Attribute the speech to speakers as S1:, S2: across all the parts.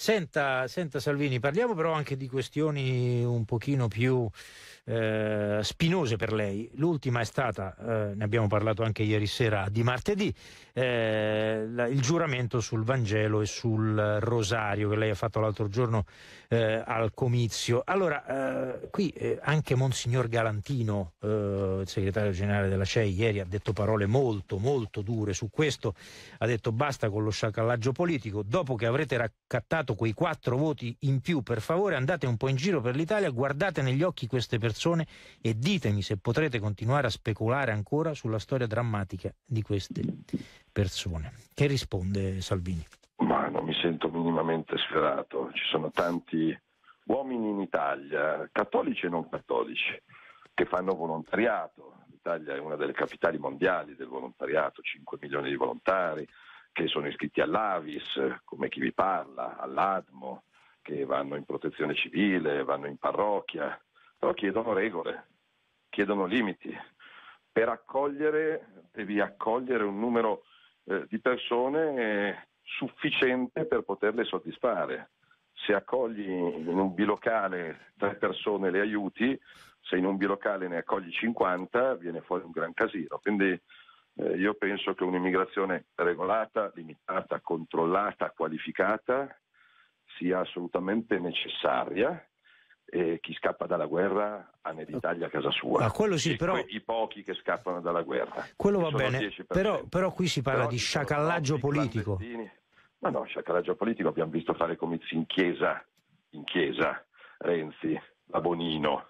S1: Senta, senta Salvini, parliamo però anche di questioni un pochino più eh, spinose per lei. L'ultima è stata, eh, ne abbiamo parlato anche ieri sera di martedì, eh, il giuramento sul Vangelo e sul Rosario che lei ha fatto l'altro giorno eh, al comizio. Allora, eh, qui eh, anche Monsignor Galantino, il segretario generale della CEI, ieri ha detto parole molto, molto dure su questo, ha detto basta con lo sciacallaggio politico, dopo che avrete raccattato dato quei quattro voti in più, per favore andate un po' in giro per l'Italia, guardate negli occhi queste persone e ditemi se potrete continuare a speculare ancora sulla storia drammatica di queste persone. Che risponde Salvini?
S2: Ma non mi sento minimamente sferato, ci sono tanti uomini in Italia, cattolici e non cattolici, che fanno volontariato. L'Italia è una delle capitali mondiali del volontariato, 5 milioni di volontari, che sono iscritti all'Avis, come chi vi parla, all'Admo, che vanno in protezione civile, vanno in parrocchia, però chiedono regole, chiedono limiti. Per accogliere devi accogliere un numero eh, di persone eh, sufficiente per poterle soddisfare. Se accogli in un bilocale tre persone le aiuti, se in un bilocale ne accogli 50 viene fuori un gran casino. Quindi eh, io penso che un'immigrazione regolata, limitata, controllata, qualificata sia assolutamente necessaria e chi scappa dalla guerra ha nell'Italia a casa sua. Ah, quello sì, però... I pochi che scappano dalla guerra. Quello va bene,
S1: però, però, qui si parla però di sciacallaggio politico.
S2: Ma no, sciacallaggio politico abbiamo visto fare comizi in chiesa, in chiesa, Renzi, Labonino,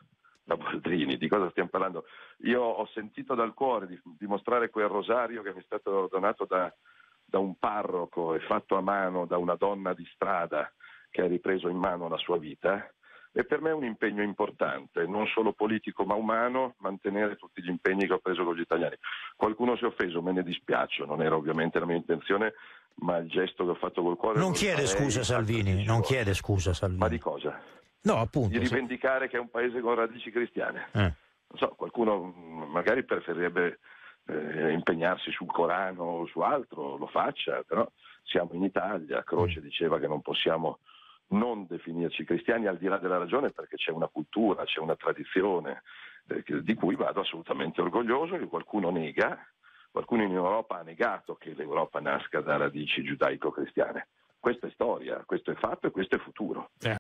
S2: da Boldrini, di cosa stiamo parlando? Io ho sentito dal cuore di, di mostrare quel rosario che mi è stato donato da, da un parroco e fatto a mano da una donna di strada che ha ripreso in mano la sua vita, e per me è un impegno importante, non solo politico ma umano, mantenere tutti gli impegni che ho preso con gli italiani. Qualcuno si è offeso, me ne dispiace, non era ovviamente la mia intenzione, ma il gesto che ho fatto col cuore... Non chiede scusa
S1: Salvini, non chiede scusa Salvini. Ma di cosa? no, appunto, di
S2: rivendicare se... che è un paese con radici cristiane. Eh. So, qualcuno mm, magari preferirebbe eh, impegnarsi sul Corano o su altro, lo faccia, però siamo in Italia, Croce mm. diceva che non possiamo non definirci cristiani al di là della ragione perché c'è una cultura, c'è una tradizione eh, di cui vado assolutamente orgoglioso, che qualcuno nega, qualcuno in Europa ha negato che l'Europa nasca da radici giudaico-cristiane. Questa è storia, questo è fatto e questo è futuro.
S1: Eh.